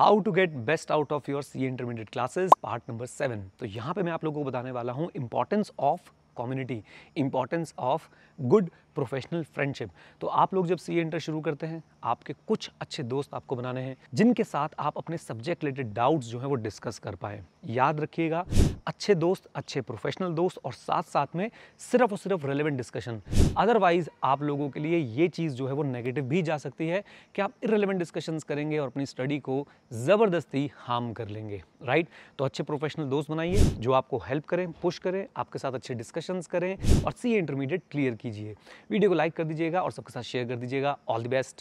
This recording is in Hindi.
how to get best out of your C intermediate classes part number seven तो यहाँ पे मैं आप लोगों को बताने वाला हूँ importance of community importance of good professional friendship तो आप लोग जब सी इंटर शुरू करते हैं आपके कुछ अच्छे दोस्त आपको बनाने हैं जिनके साथ आप अपने सब्जेक्ट रिलेटेड डाउट्स जो हैं वो डिस्कस कर पाए याद रखिएगा अच्छे दोस्त अच्छे प्रोफेशनल दोस्त और साथ साथ में सिर्फ और सिर्फ रेलिवेंट डिस्कशन अदरवाइज आप लोगों के लिए ये चीज़ जो है वो नेगेटिव भी जा सकती है कि आप इरेलीवेंट डिस्कशन करेंगे और अपनी स्टडी को ज़बरदस्ती हार्म कर लेंगे राइट तो अच्छे प्रोफेशनल दोस्त बनाइए जो आपको हेल्प करें पुश करें आपके साथ अच्छे डिस्कशंस करें और सी इंटरमीडिएट क्लियर कीजिए वीडियो को लाइक कर दीजिएगा और सबके साथ शेयर कर दीजिएगा ऑल द बेस्ट